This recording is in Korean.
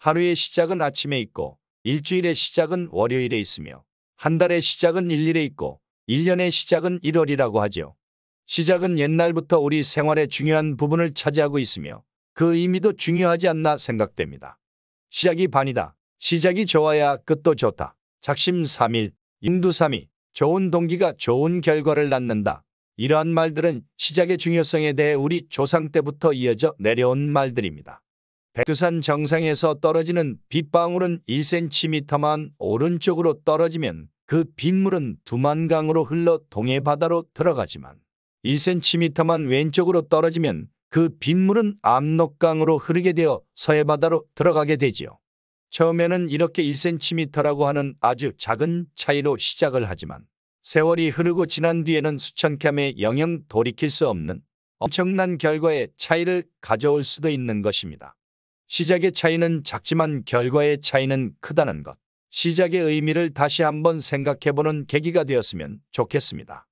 하루의 시작은 아침에 있고 일주일의 시작은 월요일에 있으며 한 달의 시작은 일일에 있고 1년의 시작은 1월이라고 하죠. 시작은 옛날부터 우리 생활의 중요한 부분을 차지하고 있으며 그 의미도 중요하지 않나 생각됩니다. 시작이 반이다. 시작이 좋아야 끝도 좋다. 작심 삼일 인두삼이, 좋은 동기가 좋은 결과를 낳는다. 이러한 말들은 시작의 중요성에 대해 우리 조상 때부터 이어져 내려온 말들입니다. 백두산 정상에서 떨어지는 빗방울은 1cm만 오른쪽으로 떨어지면 그 빗물은 두만강으로 흘러 동해바다로 들어가지만 1cm만 왼쪽으로 떨어지면 그 빗물은 압록강으로 흐르게 되어 서해바다로 들어가게 되지요. 처음에는 이렇게 1cm라고 하는 아주 작은 차이로 시작을 하지만 세월이 흐르고 지난 뒤에는 수천 캄의 영영 돌이킬 수 없는 엄청난 결과의 차이를 가져올 수도 있는 것입니다. 시작의 차이는 작지만 결과의 차이는 크다는 것. 시작의 의미를 다시 한번 생각해보는 계기가 되었으면 좋겠습니다.